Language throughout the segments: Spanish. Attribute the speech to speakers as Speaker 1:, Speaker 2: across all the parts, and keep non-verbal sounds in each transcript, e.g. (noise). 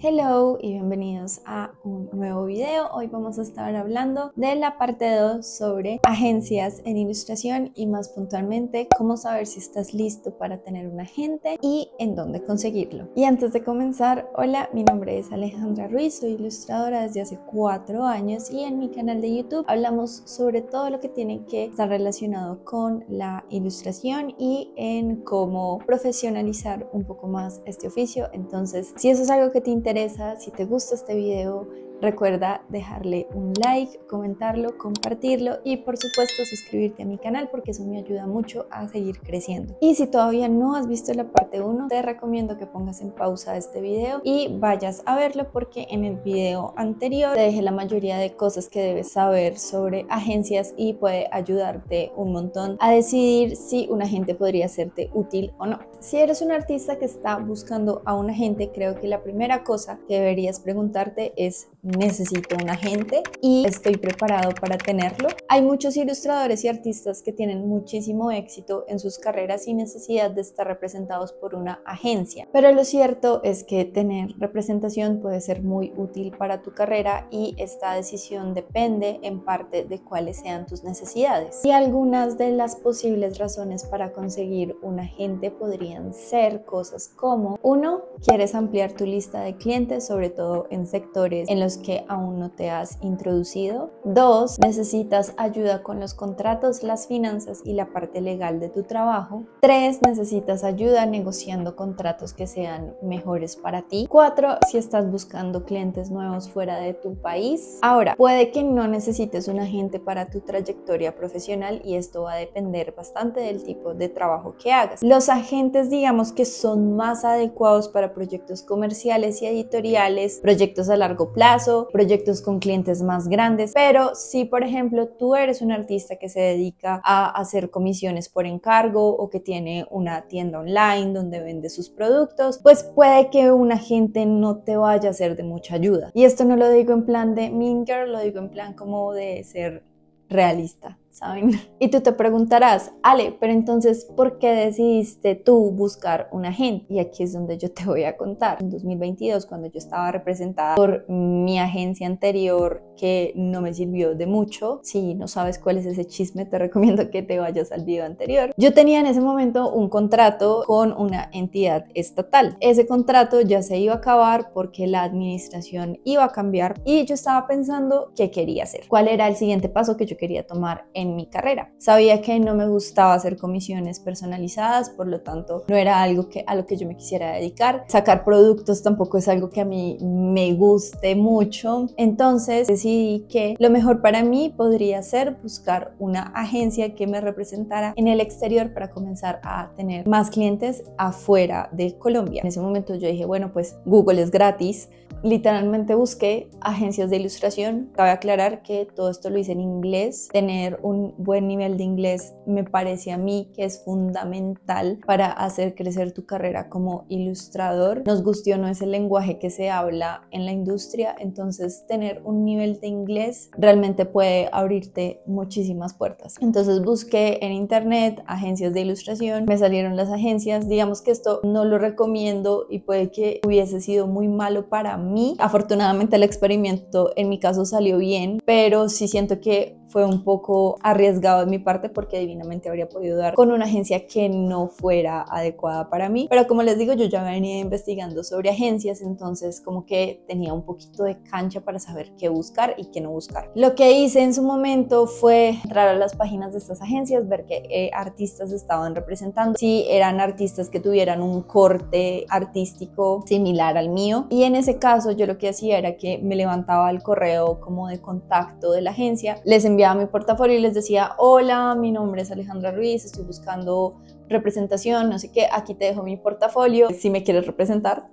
Speaker 1: Hello y bienvenidos a un nuevo video. Hoy vamos a estar hablando de la parte 2 sobre agencias en ilustración y más puntualmente cómo saber si estás listo para tener un agente y en dónde conseguirlo. Y antes de comenzar, hola, mi nombre es Alejandra Ruiz, soy ilustradora desde hace cuatro años y en mi canal de YouTube hablamos sobre todo lo que tiene que estar relacionado con la ilustración y en cómo profesionalizar un poco más este oficio. Entonces, si eso es algo que te interesa, si te gusta este video, Recuerda dejarle un like, comentarlo, compartirlo y por supuesto suscribirte a mi canal porque eso me ayuda mucho a seguir creciendo. Y si todavía no has visto la parte 1, te recomiendo que pongas en pausa este video y vayas a verlo porque en el video anterior te dejé la mayoría de cosas que debes saber sobre agencias y puede ayudarte un montón a decidir si un agente podría serte útil o no. Si eres un artista que está buscando a un agente, creo que la primera cosa que deberías preguntarte es necesito un agente y estoy preparado para tenerlo. Hay muchos ilustradores y artistas que tienen muchísimo éxito en sus carreras y necesidad de estar representados por una agencia, pero lo cierto es que tener representación puede ser muy útil para tu carrera y esta decisión depende en parte de cuáles sean tus necesidades. Y algunas de las posibles razones para conseguir un agente podrían ser cosas como uno Quieres ampliar tu lista de clientes, sobre todo en sectores en los que aún no te has introducido. Dos, necesitas ayuda con los contratos, las finanzas y la parte legal de tu trabajo. Tres, necesitas ayuda negociando contratos que sean mejores para ti. Cuatro, si estás buscando clientes nuevos fuera de tu país. Ahora, puede que no necesites un agente para tu trayectoria profesional y esto va a depender bastante del tipo de trabajo que hagas. Los agentes digamos que son más adecuados para proyectos comerciales y editoriales, proyectos a largo plazo, proyectos con clientes más grandes, pero si por ejemplo tú eres un artista que se dedica a hacer comisiones por encargo o que tiene una tienda online donde vende sus productos, pues puede que un agente no te vaya a ser de mucha ayuda. Y esto no lo digo en plan de mean girl, lo digo en plan como de ser realista. ¿saben? (laughs) Y tú te preguntarás, Ale, pero entonces, ¿por qué decidiste tú buscar un agente? Y aquí es donde yo te voy a contar. En 2022, cuando yo estaba representada por mi agencia anterior, que no me sirvió de mucho, si no sabes cuál es ese chisme, te recomiendo que te vayas al video anterior. Yo tenía en ese momento un contrato con una entidad estatal. Ese contrato ya se iba a acabar porque la administración iba a cambiar y yo estaba pensando qué quería hacer, cuál era el siguiente paso que yo quería tomar en mi carrera. Sabía que no me gustaba hacer comisiones personalizadas, por lo tanto no era algo que, a lo que yo me quisiera dedicar. Sacar productos tampoco es algo que a mí me guste mucho. Entonces decidí que lo mejor para mí podría ser buscar una agencia que me representara en el exterior para comenzar a tener más clientes afuera de Colombia. En ese momento yo dije, bueno, pues Google es gratis, literalmente busqué agencias de ilustración. Cabe aclarar que todo esto lo hice en inglés. Tener un buen nivel de inglés me parece a mí que es fundamental para hacer crecer tu carrera como ilustrador. Nos gustó no es el lenguaje que se habla en la industria, entonces tener un nivel de inglés realmente puede abrirte muchísimas puertas. Entonces busqué en internet agencias de ilustración, me salieron las agencias. Digamos que esto no lo recomiendo y puede que hubiese sido muy malo para mí Afortunadamente el experimento en mi caso salió bien, pero sí siento que fue un poco arriesgado de mi parte porque divinamente habría podido dar con una agencia que no fuera adecuada para mí. Pero como les digo, yo ya venía investigando sobre agencias, entonces como que tenía un poquito de cancha para saber qué buscar y qué no buscar. Lo que hice en su momento fue entrar a las páginas de estas agencias, ver qué eh, artistas estaban representando, si eran artistas que tuvieran un corte artístico similar al mío. Y en ese caso yo lo que hacía era que me levantaba el correo como de contacto de la agencia, les mi portafolio y les decía, hola, mi nombre es Alejandra Ruiz, estoy buscando representación, no sé qué, aquí te dejo mi portafolio, si me quieres representar,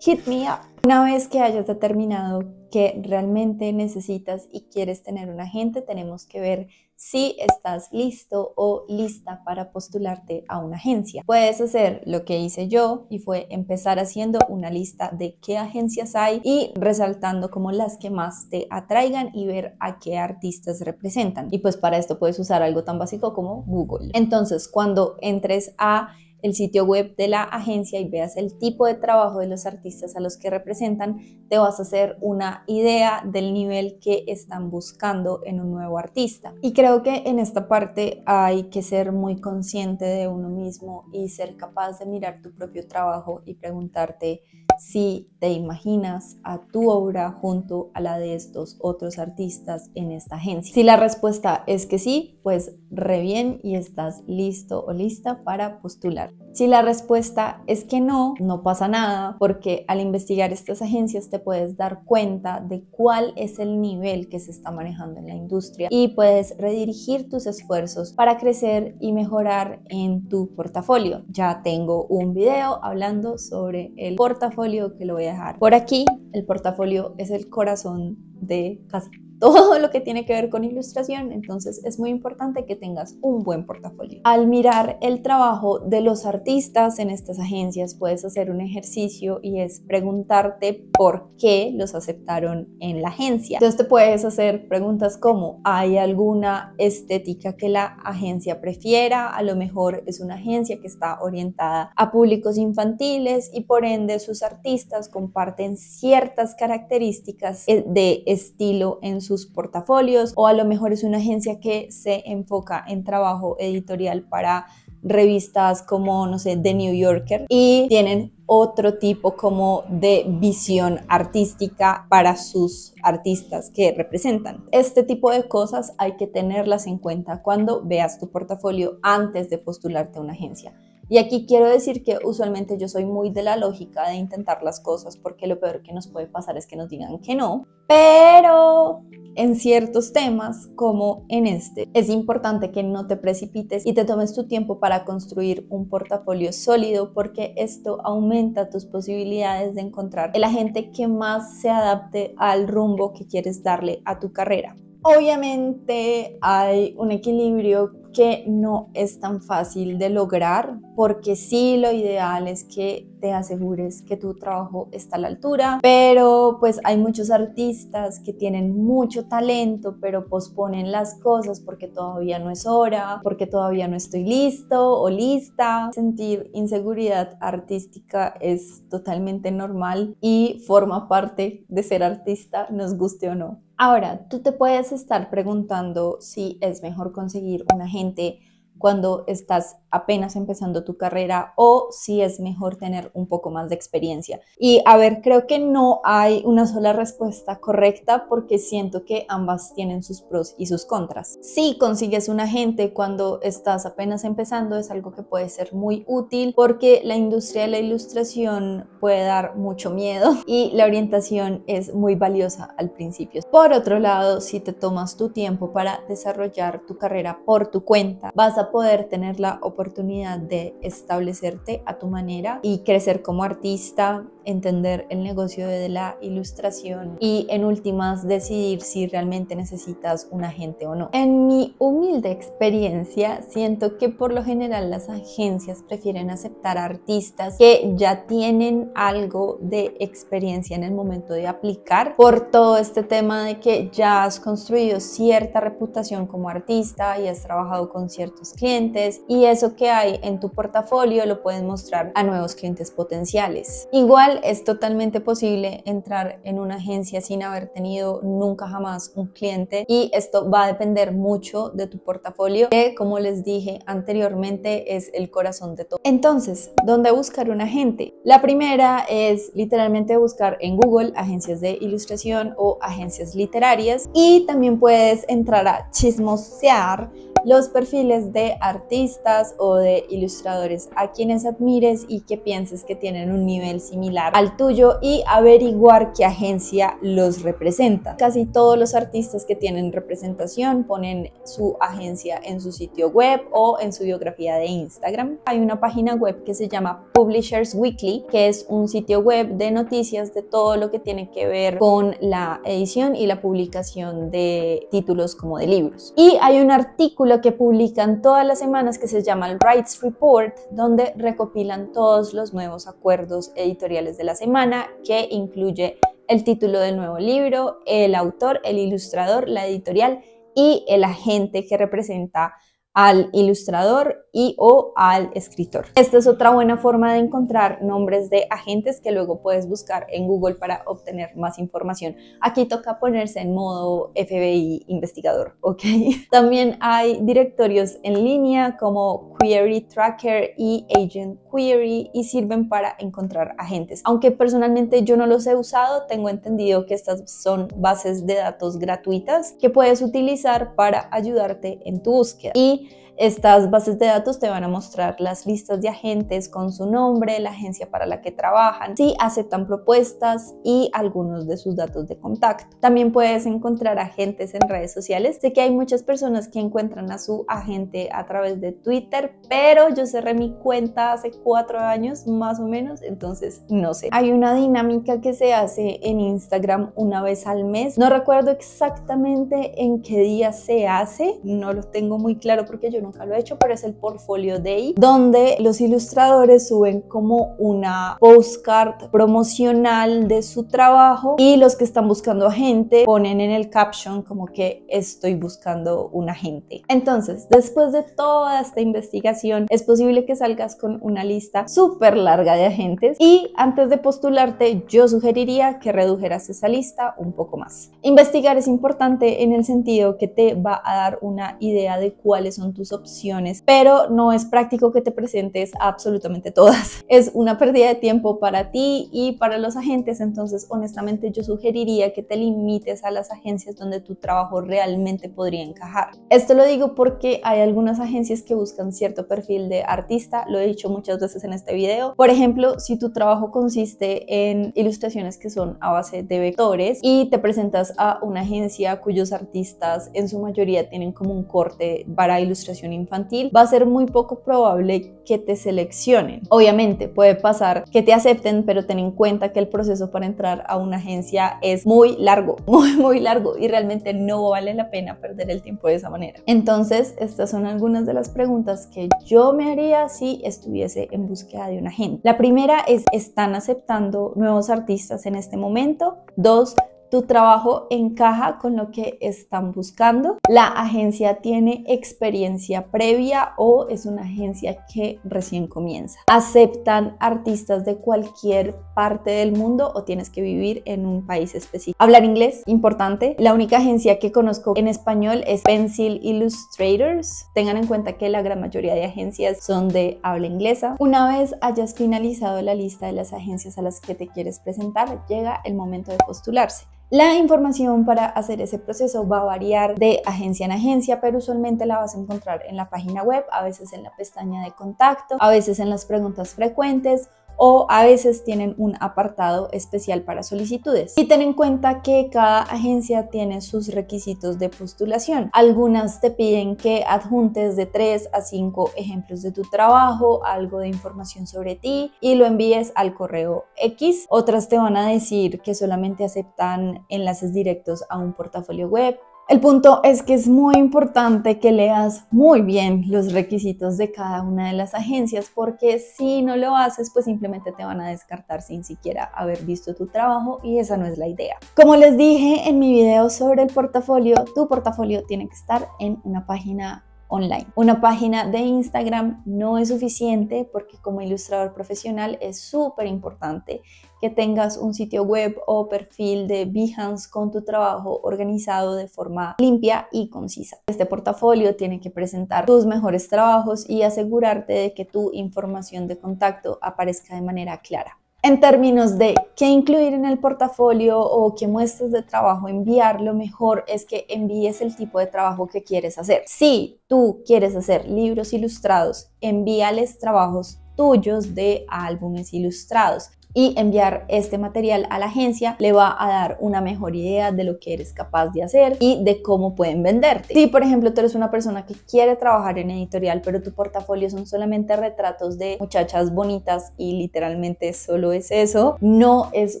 Speaker 1: hit me up. Una vez que hayas determinado que realmente necesitas y quieres tener un agente, tenemos que ver si estás listo o lista para postularte a una agencia. Puedes hacer lo que hice yo y fue empezar haciendo una lista de qué agencias hay y resaltando como las que más te atraigan y ver a qué artistas representan. Y pues para esto puedes usar algo tan básico como Google. Entonces, cuando entres a el sitio web de la agencia y veas el tipo de trabajo de los artistas a los que representan, te vas a hacer una idea del nivel que están buscando en un nuevo artista. Y creo que en esta parte hay que ser muy consciente de uno mismo y ser capaz de mirar tu propio trabajo y preguntarte si te imaginas a tu obra junto a la de estos otros artistas en esta agencia. Si la respuesta es que sí, pues re y estás listo o lista para postular. Si la respuesta es que no, no pasa nada porque al investigar estas agencias te puedes dar cuenta de cuál es el nivel que se está manejando en la industria y puedes redirigir tus esfuerzos para crecer y mejorar en tu portafolio. Ya tengo un video hablando sobre el portafolio que lo voy a dejar por aquí. El portafolio es el corazón de casa todo lo que tiene que ver con ilustración, entonces es muy importante que tengas un buen portafolio. Al mirar el trabajo de los artistas en estas agencias, puedes hacer un ejercicio y es preguntarte por qué los aceptaron en la agencia. Entonces te puedes hacer preguntas como, ¿hay alguna estética que la agencia prefiera? A lo mejor es una agencia que está orientada a públicos infantiles y por ende sus artistas comparten ciertas características eh, de estilo en su sus portafolios o a lo mejor es una agencia que se enfoca en trabajo editorial para revistas como, no sé, The New Yorker y tienen otro tipo como de visión artística para sus artistas que representan. Este tipo de cosas hay que tenerlas en cuenta cuando veas tu portafolio antes de postularte a una agencia. Y aquí quiero decir que usualmente yo soy muy de la lógica de intentar las cosas porque lo peor que nos puede pasar es que nos digan que no. Pero en ciertos temas como en este, es importante que no te precipites y te tomes tu tiempo para construir un portafolio sólido porque esto aumenta tus posibilidades de encontrar el agente que más se adapte al rumbo que quieres darle a tu carrera. Obviamente hay un equilibrio que no es tan fácil de lograr, porque sí, lo ideal es que te asegures que tu trabajo está a la altura, pero pues hay muchos artistas que tienen mucho talento, pero posponen las cosas porque todavía no es hora, porque todavía no estoy listo o lista. Sentir inseguridad artística es totalmente normal y forma parte de ser artista, nos guste o no. Ahora, tú te puedes estar preguntando si es mejor conseguir un agente cuando estás apenas empezando tu carrera o si es mejor tener un poco más de experiencia. Y a ver, creo que no hay una sola respuesta correcta porque siento que ambas tienen sus pros y sus contras. Si consigues un agente cuando estás apenas empezando es algo que puede ser muy útil porque la industria de la ilustración puede dar mucho miedo (laughs) y la orientación es muy valiosa al principio. Por otro lado, si te tomas tu tiempo para desarrollar tu carrera por tu cuenta, vas a poder tener la oportunidad de establecerte a tu manera y crecer como artista, entender el negocio de la ilustración y en últimas decidir si realmente necesitas un agente o no. En mi humilde experiencia, siento que por lo general las agencias prefieren aceptar artistas que ya tienen algo de experiencia en el momento de aplicar por todo este tema de que ya has construido cierta reputación como artista y has trabajado con ciertos clientes y eso que hay en tu portafolio lo puedes mostrar a nuevos clientes potenciales. Igual es totalmente posible entrar en una agencia sin haber tenido nunca jamás un cliente y esto va a depender mucho de tu portafolio que como les dije anteriormente es el corazón de todo. Entonces, ¿dónde buscar un agente? La primera es literalmente buscar en Google agencias de ilustración o agencias literarias y también puedes entrar a chismosear los perfiles de artistas o de ilustradores a quienes admires y que pienses que tienen un nivel similar al tuyo y averiguar qué agencia los representa. Casi todos los artistas que tienen representación ponen su agencia en su sitio web o en su biografía de Instagram. Hay una página web que se llama Publishers Weekly, que es un sitio web de noticias de todo lo que tiene que ver con la edición y la publicación de títulos como de libros. Y hay un artículo lo que publican todas las semanas que se llama el Rights Report, donde recopilan todos los nuevos acuerdos editoriales de la semana, que incluye el título del nuevo libro, el autor, el ilustrador, la editorial y el agente que representa al ilustrador y o al escritor. Esta es otra buena forma de encontrar nombres de agentes que luego puedes buscar en Google para obtener más información. Aquí toca ponerse en modo FBI investigador, ¿ok? (laughs) También hay directorios en línea como Query Tracker y Agent Query y sirven para encontrar agentes. Aunque personalmente yo no los he usado, tengo entendido que estas son bases de datos gratuitas que puedes utilizar para ayudarte en tu búsqueda. Y estas bases de datos te van a mostrar las listas de agentes con su nombre, la agencia para la que trabajan, si aceptan propuestas y algunos de sus datos de contacto. También puedes encontrar agentes en redes sociales. Sé que hay muchas personas que encuentran a su agente a través de Twitter, pero yo cerré mi cuenta hace cuatro años más o menos, entonces no sé. Hay una dinámica que se hace en Instagram una vez al mes. No recuerdo exactamente en qué día se hace, no lo tengo muy claro porque yo nunca lo he hecho, pero es el Portfolio Day, donde los ilustradores suben como una postcard promocional de su trabajo y los que están buscando agente ponen en el caption como que estoy buscando un agente. Entonces, después de toda esta investigación, es posible que salgas con una lista súper larga de agentes y antes de postularte, yo sugeriría que redujeras esa lista un poco más. Investigar es importante en el sentido que te va a dar una idea de cuáles son tus opciones, pero no es práctico que te presentes absolutamente todas. (laughs) Es una pérdida de tiempo para ti y para los agentes, entonces honestamente yo sugeriría que te limites a las agencias donde tu trabajo realmente podría encajar. Esto lo digo porque hay algunas agencias que buscan cierto perfil de artista, lo he dicho muchas veces en este video. Por ejemplo, si tu trabajo consiste en ilustraciones que son a base de vectores y te presentas a una agencia cuyos artistas en su mayoría tienen como un corte para ilustración infantil, va a ser muy poco probable que te seleccionen. Obviamente puede pasar que te acepten, pero ten en cuenta que el proceso para entrar a una agencia es muy largo, (laughs) muy, muy largo y realmente no vale la pena perder el tiempo de esa manera. Entonces, estas son algunas de las preguntas que yo me haría si estuviese en búsqueda de una agente. La primera es, ¿están aceptando nuevos artistas en este momento? Dos, tu trabajo encaja con lo que están buscando, la agencia tiene experiencia previa o es una agencia que recién comienza. Aceptan artistas de cualquier parte del mundo o tienes que vivir en un país específico. Hablar inglés, importante. La única agencia que conozco en español es Pencil Illustrators. Tengan en cuenta que la gran mayoría de agencias son de habla inglesa. Una vez hayas finalizado la lista de las agencias a las que te quieres presentar, llega el momento de postularse. La información para hacer ese proceso va a variar de agencia en agencia, pero usualmente la vas a encontrar en la página web, a veces en la pestaña de contacto, a veces en las preguntas frecuentes o a veces tienen un apartado especial para solicitudes. Y ten en cuenta que cada agencia tiene sus requisitos de postulación. Algunas te piden que adjuntes de 3 a 5 ejemplos de tu trabajo, algo de información sobre ti y lo envíes al correo X. Otras te van a decir que solamente aceptan enlaces directos a un portafolio web el punto es que es muy importante que leas muy bien los requisitos de cada una de las agencias porque si no lo haces pues simplemente te van a descartar sin siquiera haber visto tu trabajo y esa no es la idea. Como les dije en mi video sobre el portafolio, tu portafolio tiene que estar en una página online. Una página de Instagram no es suficiente porque como ilustrador profesional es súper importante que tengas un sitio web o perfil de Behance con tu trabajo organizado de forma limpia y concisa. Este portafolio tiene que presentar tus mejores trabajos y asegurarte de que tu información de contacto aparezca de manera clara en términos de qué incluir en el portafolio o qué muestras de trabajo enviar, lo mejor es que envíes el tipo de trabajo que quieres hacer. Si tú quieres hacer libros ilustrados, envíales trabajos tuyos de álbumes ilustrados y enviar este material a la agencia le va a dar una mejor idea de lo que eres capaz de hacer y de cómo pueden venderte. Si por ejemplo tú eres una persona que quiere trabajar en editorial pero tu portafolio son solamente retratos de muchachas bonitas y literalmente solo es eso, no es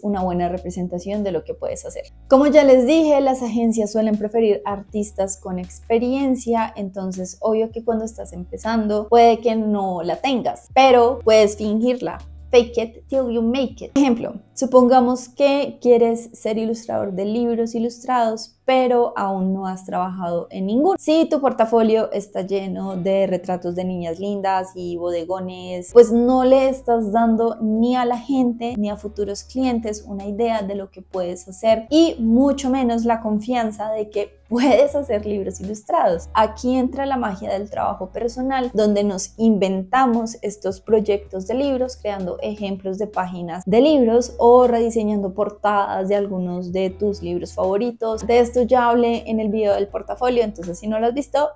Speaker 1: una buena representación de lo que puedes hacer. Como ya les dije, las agencias suelen preferir artistas con experiencia, entonces obvio que cuando estás empezando puede que no la tengas, pero puedes fingirla fake it till you make it. Ejemplo, supongamos que quieres ser ilustrador de libros ilustrados, pero aún no has trabajado en ninguno. Si tu portafolio está lleno de retratos de niñas lindas y bodegones, pues no le estás dando ni a la gente ni a futuros clientes una idea de lo que puedes hacer y mucho menos la confianza de que puedes hacer libros ilustrados. Aquí entra la magia del trabajo personal, donde nos inventamos estos proyectos de libros, creando ejemplos de páginas de libros o rediseñando portadas de algunos de tus libros favoritos. De estos ya hablé en el video del portafolio, entonces si no lo has visto,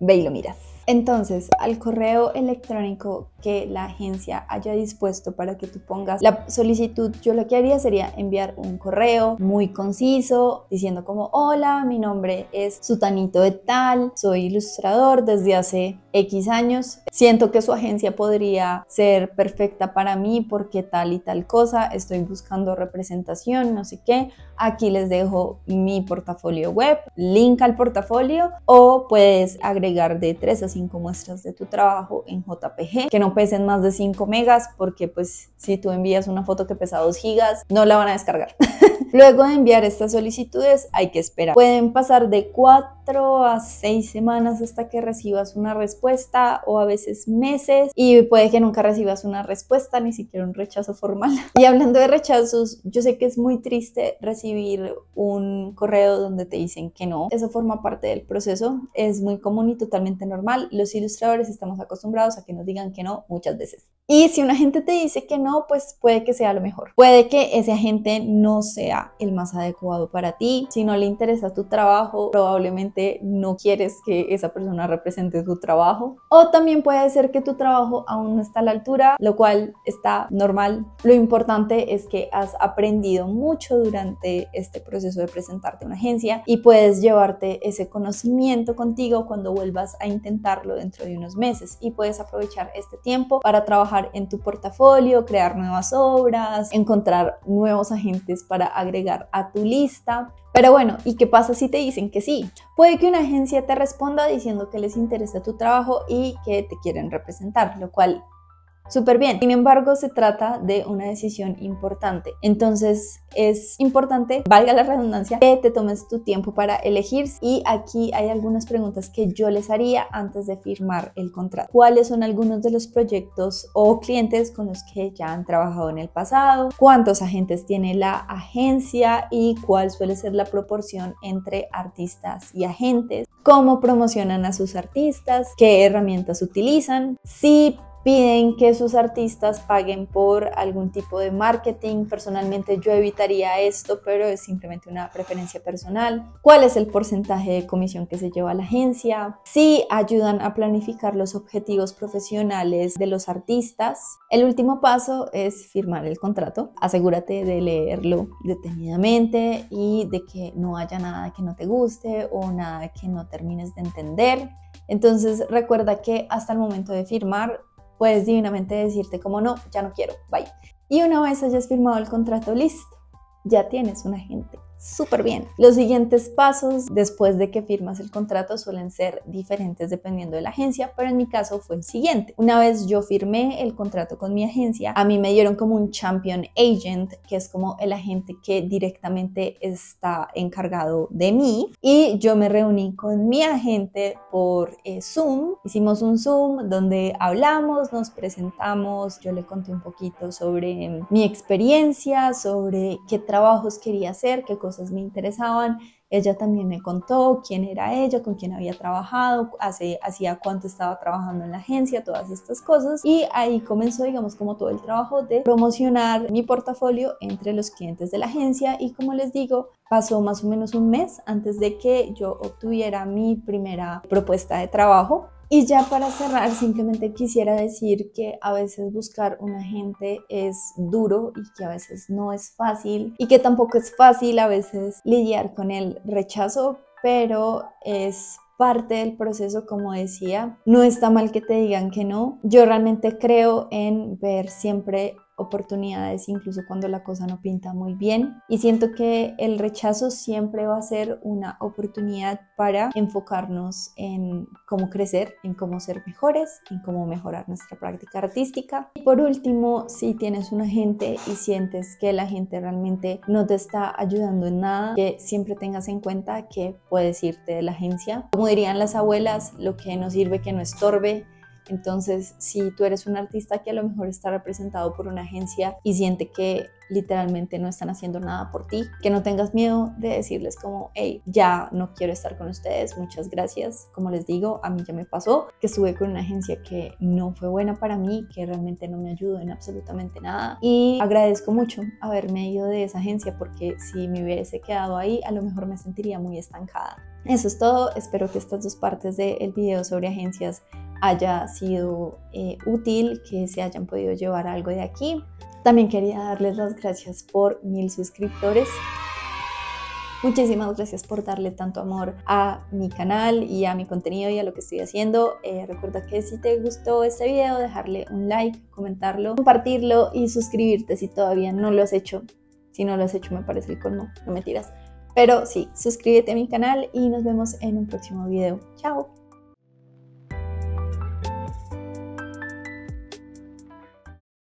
Speaker 1: ve y lo miras. Entonces, al correo electrónico que la agencia haya dispuesto para que tú pongas la solicitud, yo lo que haría sería enviar un correo muy conciso diciendo como, hola, mi nombre es Sutanito de tal, soy ilustrador desde hace X años, siento que su agencia podría ser perfecta para mí porque tal y tal cosa, estoy buscando representación, no sé qué, aquí les dejo mi portafolio web, link al portafolio o puedes agregar de tres a cinco muestras de tu trabajo en JPG, que no pesen más de 5 megas, porque pues si tú envías una foto que pesa 2 gigas, no la van a descargar. (laughs) Luego de enviar estas solicitudes hay que esperar. Pueden pasar de 4 a 6 semanas hasta que recibas una respuesta o a veces meses y puede que nunca recibas una respuesta, ni siquiera un rechazo formal. (laughs) Y hablando de rechazos, yo sé que es muy triste recibir un correo donde te dicen que no. Eso forma parte del proceso, es muy común y totalmente normal los ilustradores estamos acostumbrados a que nos digan que no muchas veces. Y si una agente te dice que no, pues puede que sea lo mejor. Puede que ese agente no sea el más adecuado para ti. Si no le interesa tu trabajo, probablemente no quieres que esa persona represente tu trabajo. O también puede ser que tu trabajo aún no está a la altura, lo cual está normal. Lo importante es que has aprendido mucho durante este proceso de presentarte a una agencia y puedes llevarte ese conocimiento contigo cuando vuelvas a intentar dentro de unos meses y puedes aprovechar este tiempo para trabajar en tu portafolio, crear nuevas obras, encontrar nuevos agentes para agregar a tu lista. Pero bueno, ¿y qué pasa si te dicen que sí? Puede que una agencia te responda diciendo que les interesa tu trabajo y que te quieren representar, lo cual súper bien. Sin embargo, se trata de una decisión importante. Entonces, es importante, valga la redundancia, que te tomes tu tiempo para elegir. Y aquí hay algunas preguntas que yo les haría antes de firmar el contrato. ¿Cuáles son algunos de los proyectos o clientes con los que ya han trabajado en el pasado? ¿Cuántos agentes tiene la agencia? ¿Y cuál suele ser la proporción entre artistas y agentes? ¿Cómo promocionan a sus artistas? ¿Qué herramientas utilizan? Si piden que sus artistas paguen por algún tipo de marketing. Personalmente yo evitaría esto, pero es simplemente una preferencia personal. ¿Cuál es el porcentaje de comisión que se lleva a la agencia? Si ayudan a planificar los objetivos profesionales de los artistas. El último paso es firmar el contrato. Asegúrate de leerlo detenidamente y de que no haya nada que no te guste o nada que no termines de entender. Entonces recuerda que hasta el momento de firmar puedes divinamente decirte como no, ya no quiero, bye. Y una vez hayas firmado el contrato, listo, ya tienes un agente súper bien. Los siguientes pasos después de que firmas el contrato suelen ser diferentes dependiendo de la agencia, pero en mi caso fue el siguiente. Una vez yo firmé el contrato con mi agencia, a mí me dieron como un champion agent, que es como el agente que directamente está encargado de mí, y yo me reuní con mi agente por eh, Zoom. Hicimos un Zoom donde hablamos, nos presentamos, yo le conté un poquito sobre mi experiencia, sobre qué trabajos quería hacer, qué cosas me interesaban. Ella también me contó quién era ella, con quién había trabajado, hace, hacía cuánto estaba trabajando en la agencia, todas estas cosas. Y ahí comenzó, digamos, como todo el trabajo de promocionar mi portafolio entre los clientes de la agencia. Y como les digo, pasó más o menos un mes antes de que yo obtuviera mi primera propuesta de trabajo y ya para cerrar, simplemente quisiera decir que a veces buscar un agente es duro y que a veces no es fácil y que tampoco es fácil a veces lidiar con el rechazo, pero es parte del proceso, como decía. No está mal que te digan que no. Yo realmente creo en ver siempre oportunidades incluso cuando la cosa no pinta muy bien. Y siento que el rechazo siempre va a ser una oportunidad para enfocarnos en cómo crecer, en cómo ser mejores, en cómo mejorar nuestra práctica artística. Y por último, si tienes un agente y sientes que la gente realmente no te está ayudando en nada, que siempre tengas en cuenta que puedes irte de la agencia. Como dirían las abuelas, lo que no sirve que no estorbe. Entonces, si tú eres un artista que a lo mejor está representado por una agencia y siente que literalmente no están haciendo nada por ti, que no tengas miedo de decirles como, hey, ya no quiero estar con ustedes, muchas gracias. Como les digo, a mí ya me pasó que estuve con una agencia que no fue buena para mí, que realmente no me ayudó en absolutamente nada. Y agradezco mucho haberme ido de esa agencia porque si me hubiese quedado ahí, a lo mejor me sentiría muy estancada. Eso es todo, espero que estas dos partes del video sobre agencias haya sido eh, útil, que se hayan podido llevar algo de aquí. También quería darles las gracias por mil suscriptores. Muchísimas gracias por darle tanto amor a mi canal y a mi contenido y a lo que estoy haciendo. Eh, recuerda que si te gustó este video, dejarle un like, comentarlo, compartirlo y suscribirte si todavía no lo has hecho. Si no lo has hecho, me parece el colmo, no me tiras. Pero sí, suscríbete a mi canal y nos vemos en un próximo video. Chao.